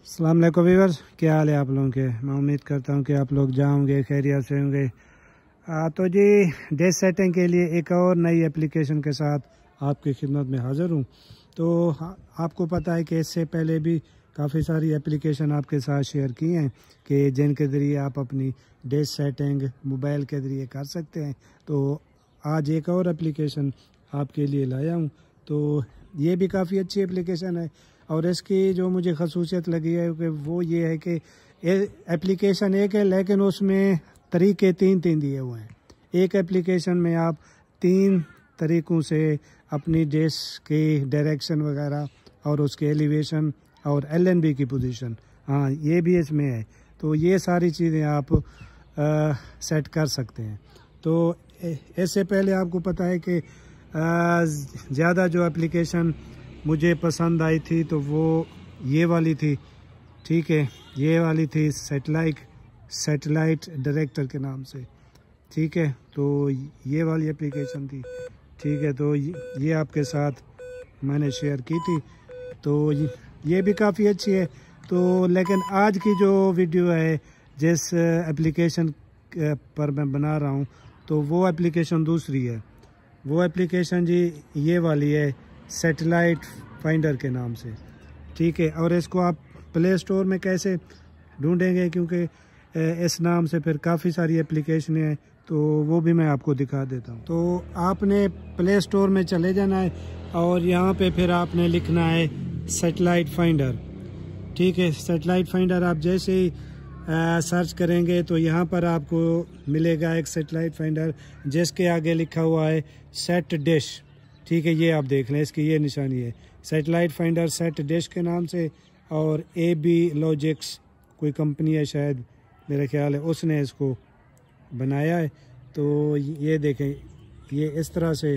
अल्लाम वीवर्स क्या हाल है आप लोगों के मैं उम्मीद करता हूँ कि आप लोग जाओगे खैरियत से होंगे तो जी डेट सेटिंग के लिए एक और नई एप्लीकेशन के साथ आपकी खिदमत में हाज़िर हूँ तो आपको पता है कि इससे पहले भी काफ़ी सारी एप्लीकेशन आपके साथ शेयर की हैं कि जिनके ज़रिए आप अपनी डेस्क सेटिंग मोबाइल के ज़रिए कर सकते हैं तो आज एक और एप्लीकेशन आपके लिए लाया हूँ तो ये भी काफ़ी अच्छी एप्लीकेशन है और इसकी जो मुझे खसूसियत लगी है कि वो ये है कि एप्लीकेशन एक है लेकिन उसमें तरीके तीन तीन दिए हुए हैं एक एप्लीकेशन में आप तीन तरीक़ों से अपनी डिश की डायरेक्शन वगैरह और उसके एलिवेशन और एलएनबी की पोजीशन हाँ ये भी इसमें है तो ये सारी चीज़ें आप आ, सेट कर सकते हैं तो इससे पहले आपको पता है कि ज़्यादा जो एप्लीकेशन मुझे पसंद आई थी तो वो ये वाली थी ठीक है ये वाली थी सेटेलाइट सेटेलाइट डायरेक्टर के नाम से ठीक है तो ये वाली एप्लीकेशन थी ठीक है तो ये आपके साथ मैंने शेयर की थी तो ये भी काफ़ी अच्छी है तो लेकिन आज की जो वीडियो है जिस एप्लीकेशन पर मैं बना रहा हूँ तो वो एप्लीकेशन दूसरी है वो एप्लीकेशन जी ये वाली है सेटेलाइट फाइंडर के नाम से ठीक है और इसको आप प्ले स्टोर में कैसे ढूंढेंगे क्योंकि इस नाम से फिर काफ़ी सारी एप्लीकेशनें हैं तो वो भी मैं आपको दिखा देता हूँ तो आपने प्ले स्टोर में चले जाना है और यहाँ पे फिर आपने लिखना है सेटेलाइट फाइंडर ठीक है सेटेलाइट फाइंडर आप जैसे ही सर्च करेंगे तो यहाँ पर आपको मिलेगा एक सेटेलाइट फाइंडर जिसके आगे लिखा हुआ है सेट डिश ठीक है ये आप देख लें इसकी ये निशानी है सेटेलाइट फाइंडर सेट डिश के नाम से और ए बी लॉजिक्स कोई कंपनी है शायद मेरा ख्याल है उसने इसको बनाया है तो ये देखें ये इस तरह से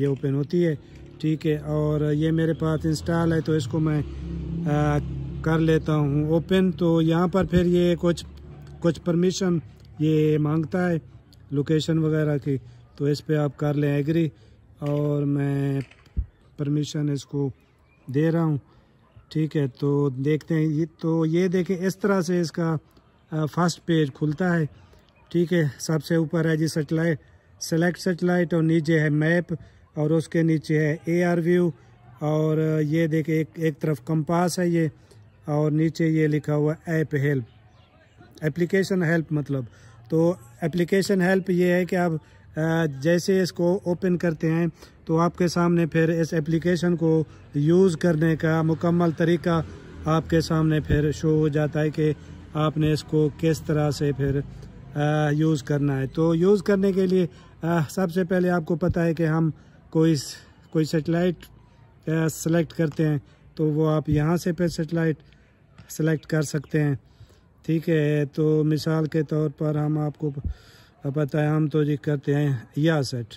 ये ओपन होती है ठीक है और ये मेरे पास इंस्टॉल है तो इसको मैं आ, कर लेता हूँ ओपन तो यहाँ पर फिर ये कुछ कुछ परमिशन ये मांगता है लोकेशन वगैरह की तो इस पर आप कर लें एग्री और मैं परमिशन इसको दे रहा हूँ ठीक है तो देखते हैं ये तो ये देखें इस तरह से इसका फर्स्ट पेज खुलता है ठीक है सबसे ऊपर है जी सेटेलाइट सेलेक्ट सेटेलाइट और नीचे है मैप और उसके नीचे है ए आर व्यू और ये देखें एक एक तरफ कंपास है ये और नीचे ये लिखा हुआ ऐप हेल्प एप्लीकेशन हेल्प मतलब तो एप्लीकेशन हेल्प ये है कि आप जैसे इसको ओपन करते हैं तो आपके सामने फिर इस एप्लीकेशन को यूज़ करने का मुकम्मल तरीका आपके सामने फिर शो हो जाता है कि आपने इसको किस तरह से फिर यूज़ करना है तो यूज़ करने के लिए सबसे पहले आपको पता है कि हम कोई कोई सेटेलाइट सेलेक्ट करते हैं तो वो आप यहाँ से फिर सेटेलाइट सेलेक्ट कर सकते हैं ठीक है तो मिसाल के तौर पर हम आपको पता है हम तो जी करते हैं या सेट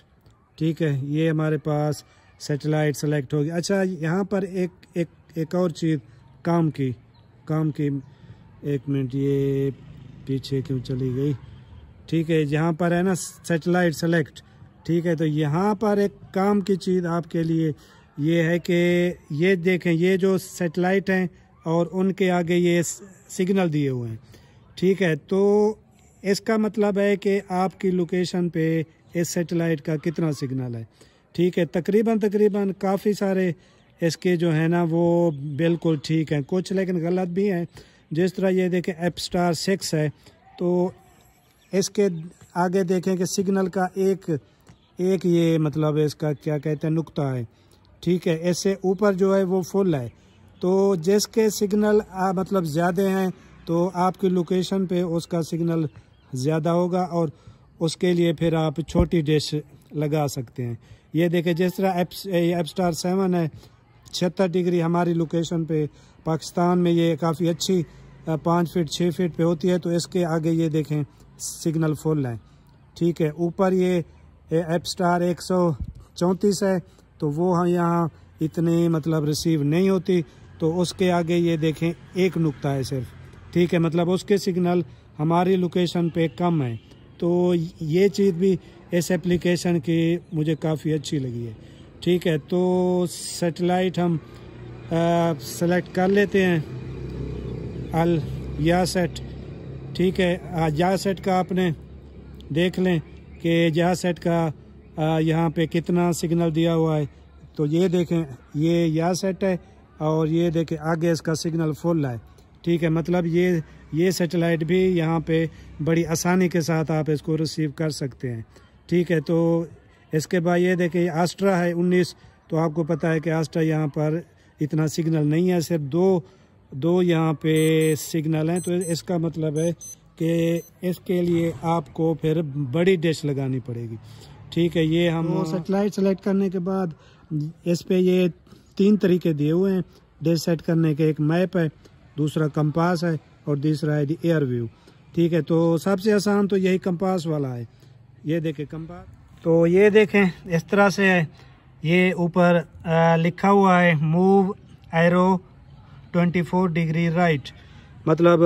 ठीक है ये हमारे पास सेटेलाइट सेलेक्ट होगी अच्छा यहाँ पर एक एक एक और चीज़ काम की काम की एक मिनट ये पीछे क्यों चली गई ठीक है यहाँ पर है ना सेटेलाइट सेलेक्ट ठीक है तो यहाँ पर एक काम की चीज़ आपके लिए ये है कि ये देखें ये जो सेटेलाइट हैं और उनके आगे ये सिग्नल दिए हुए हैं ठीक है तो इसका मतलब है कि आपकी लोकेशन पे इस सेटेलाइट का कितना सिग्नल है ठीक है तकरीबन तकरीबन काफ़ी सारे इसके जो है ना वो बिल्कुल ठीक हैं कुछ लेकिन गलत भी हैं जिस तरह ये देखें एप स्टार सिक्स है तो इसके आगे देखें कि सिग्नल का एक एक ये मतलब इसका क्या कहते हैं नुकता है ठीक है इससे ऊपर जो है वो फुल है तो जिसके सिग्नल आ, मतलब ज़्यादा हैं तो आपकी लोकेशन पे उसका सिग्नल ज़्यादा होगा और उसके लिए फिर आप छोटी डिश लगा सकते हैं ये देखें जिस तरह एप एप स्टार सेवन है छिहत्तर डिग्री हमारी लोकेशन पे पाकिस्तान में ये काफ़ी अच्छी पाँच फीट छः फीट पे होती है तो इसके आगे ये देखें सिग्नल फुल है ठीक है ऊपर ये एप स्टार एक सौ चौंतीस है तो वो हम हाँ यहाँ इतनी मतलब रिसीव नहीं होती तो उसके आगे ये देखें एक नुकता है सिर्फ ठीक है मतलब उसके सिग्नल हमारी लोकेशन पे कम है तो ये चीज़ भी इस एप्लीकेशन की मुझे काफ़ी अच्छी लगी है ठीक है तो सेटेलाइट हम सेलेक्ट कर लेते हैं अल या सेट ठीक है जहा सेट का आपने देख लें कि जहा सेट का यहाँ पे कितना सिग्नल दिया हुआ है तो ये देखें ये या सेट है और ये देखें आगे इसका सिग्नल फुल है ठीक है मतलब ये ये सेटेलाइट भी यहाँ पे बड़ी आसानी के साथ आप इसको रिसीव कर सकते हैं ठीक है तो इसके बाद ये देखें आस्ट्रा है 19 तो आपको पता है कि आस्ट्रा यहाँ पर इतना सिग्नल नहीं है सिर्फ दो दो यहाँ पे सिग्नल हैं तो इसका मतलब है कि इसके लिए आपको फिर बड़ी डिश लगानी पड़ेगी ठीक है ये हम तो सेटेलाइट सेलेक्ट करने के बाद इस पर ये तीन तरीके दिए हुए हैं डिश सेट करने के एक मैप है दूसरा कंपास है और तीसरा है दी एयर व्यू ठीक है तो सबसे आसान तो यही कंपास वाला है ये देखें कंपास तो ये देखें इस तरह से है ये ऊपर लिखा हुआ है मूव एरो 24 डिग्री राइट मतलब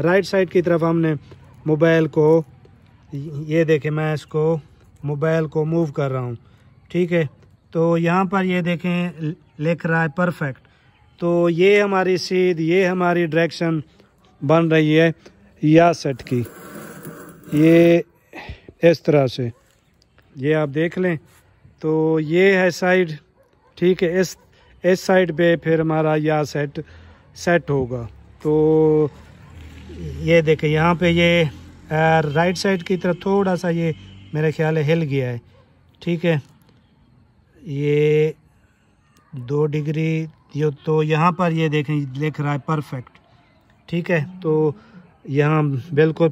राइट साइड की तरफ हमने मोबाइल को ये देखें मैं इसको मोबाइल को मूव कर रहा हूँ ठीक है तो यहाँ पर ये देखें लिख रहा है परफेक्ट तो ये हमारी सीध ये हमारी डायरेक्शन बन रही है या सेट की ये इस तरह से ये आप देख लें तो ये है साइड ठीक है इस इस साइड पे फिर हमारा या सेट सेट होगा तो ये देखें यहाँ पे ये राइट साइड की तरफ थोड़ा सा ये मेरे ख्याल है हिल गया है ठीक है ये दो डिग्री ये तो यहाँ पर ये देखें लिख रहा है परफेक्ट ठीक है तो यहाँ बिल्कुल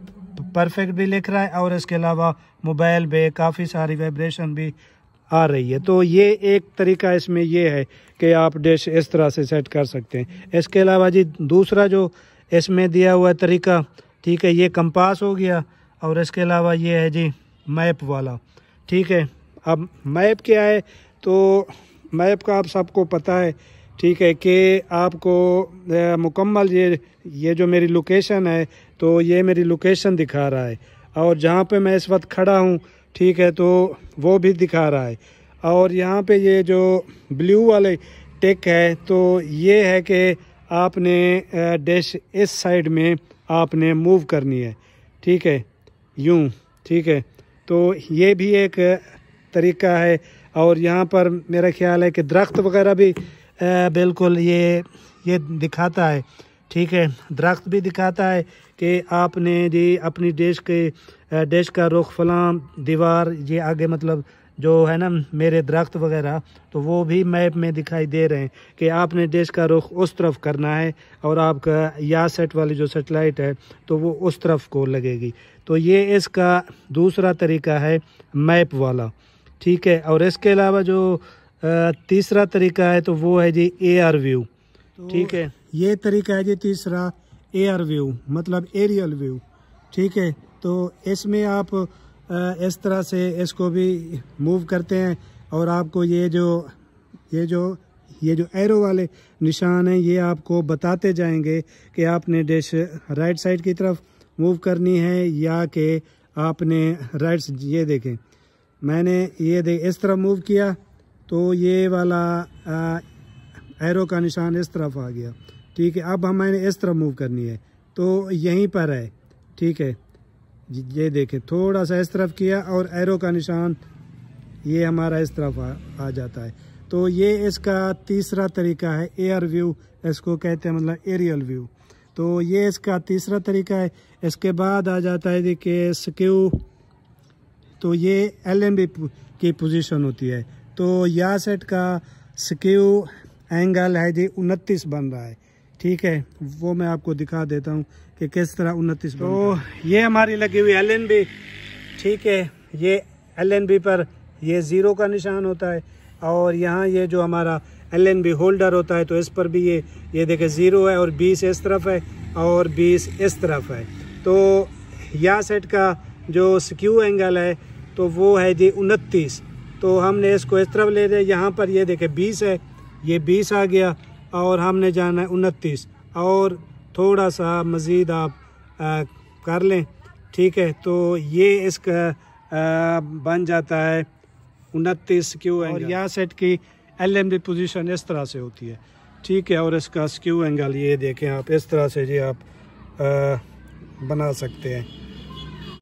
परफेक्ट भी लिख रहा है और इसके अलावा मोबाइल पे काफ़ी सारी वाइब्रेशन भी आ रही है तो ये एक तरीका इसमें ये है कि आप डिश इस तरह से सेट कर सकते हैं इसके अलावा जी दूसरा जो इसमें दिया हुआ तरीका ठीक है ये कंपास हो गया और इसके अलावा ये है जी मैप वाला ठीक है अब मैप क्या है तो मैप का आप सबको पता है ठीक है कि आपको मुकम्मल ये ये जो मेरी लोकेशन है तो ये मेरी लोकेशन दिखा रहा है और जहाँ पे मैं इस वक्त खड़ा हूँ ठीक है तो वो भी दिखा रहा है और यहाँ पे ये जो ब्लू वाले टेक है तो ये है कि आपने डैश इस साइड में आपने मूव करनी है ठीक है यूँ ठीक है तो ये भी एक तरीका है और यहाँ पर मेरा ख्याल है कि दरख्त वगैरह भी बिल्कुल ये ये दिखाता है ठीक है दरख्त भी दिखाता है कि आपने जी अपनी देश के देश का रुख फलाम दीवार ये आगे मतलब जो है ना मेरे दरख्त वगैरह तो वो भी मैप में दिखाई दे रहे हैं कि आपने देश का रुख उस तरफ करना है और आपका या सेट वाली जो सेटेलाइट है तो वो उस तरफ को लगेगी तो ये इसका दूसरा तरीका है मैप वाला ठीक है और इसके अलावा जो तीसरा तरीका है तो वो है जी ए आर व्यू ठीक है ये तरीका है जी तीसरा ए आर व्यू मतलब एरियल व्यू ठीक है तो इसमें आप इस तरह से इसको भी मूव करते हैं और आपको ये जो ये जो ये जो एरो वाले निशान हैं ये आपको बताते जाएंगे कि आपने डिश राइट साइड की तरफ मूव करनी है या कि आपने राइट ये देखें मैंने ये दे इस तरह मूव किया तो ये वाला एरो का निशान इस तरफ आ गया ठीक है अब हमें इस तरफ मूव करनी है तो यहीं पर है ठीक है ये देखें थोड़ा सा इस तरफ किया और एरो का निशान ये हमारा इस तरफ आ, आ जाता है तो ये इसका तीसरा तरीका है एयर व्यू इसको कहते हैं मतलब एरियल व्यू तो ये इसका तीसरा तरीका है इसके बाद आ जाता है देखिए स्क्यू तो ये एल की पोजीशन होती है तो सेट का स्क्यू एंगल है जी उनतीस बन रहा है ठीक है वो मैं आपको दिखा देता हूँ कि किस तरह उनतीस तो ये हमारी लगी हुई एल एन बी ठीक है ये एल एन बी पर ये ज़ीरो का निशान होता है और यहाँ ये जो हमारा एल एन बी होल्डर होता है तो इस पर भी ये ये देखे ज़ीरो है और बीस इस तरफ है और बीस इस तरफ है तो या सेट का जो स्क्यू एंगल है तो वो है जी उनतीस तो हमने इसको इस तरफ ले लिया यहाँ पर ये देखे बीस है ये बीस आ गया और हमने जाना है उनतीस और थोड़ा सा मज़ीद आप आ, कर लें ठीक है तो ये इसका आ, बन जाता है उनतीस क्यू एंगल और यहाँ सेट की एल एम डी पोजिशन इस तरह से होती है ठीक है और इसका स्क्यू एंगल ये देखें आप इस तरह से जी आप आ, बना सकते हैं